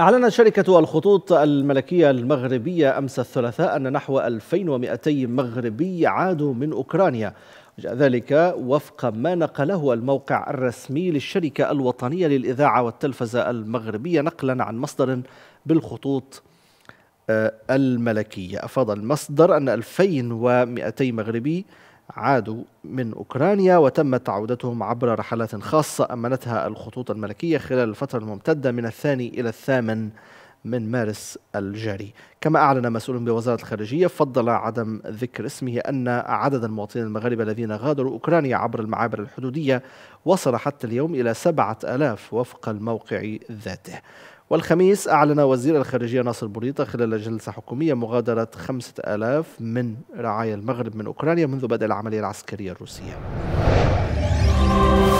أعلنت شركة الخطوط الملكية المغربية أمس الثلاثاء أن نحو 2200 مغربي عادوا من أوكرانيا جاء ذلك وفق ما نقله الموقع الرسمي للشركة الوطنية للإذاعة والتلفزة المغربية نقلا عن مصدر بالخطوط آه، الملكية أفاد المصدر أن 2200 مغربي عادوا من أوكرانيا وتمت تعودتهم عبر رحلات خاصة أمنتها الخطوط الملكية خلال الفترة الممتدة من الثاني إلى الثامن من مارس الجاري كما أعلن مسؤول بوزارة الخارجية فضل عدم ذكر اسمه أن عدد المواطنين المغاربة الذين غادروا أوكرانيا عبر المعابر الحدودية وصل حتى اليوم إلى سبعة ألاف وفق الموقع ذاته والخميس أعلن وزير الخارجية ناصر بوريطة خلال جلسة حكومية مغادرة خمسة ألاف من رعايا المغرب من أوكرانيا منذ بدء العملية العسكرية الروسية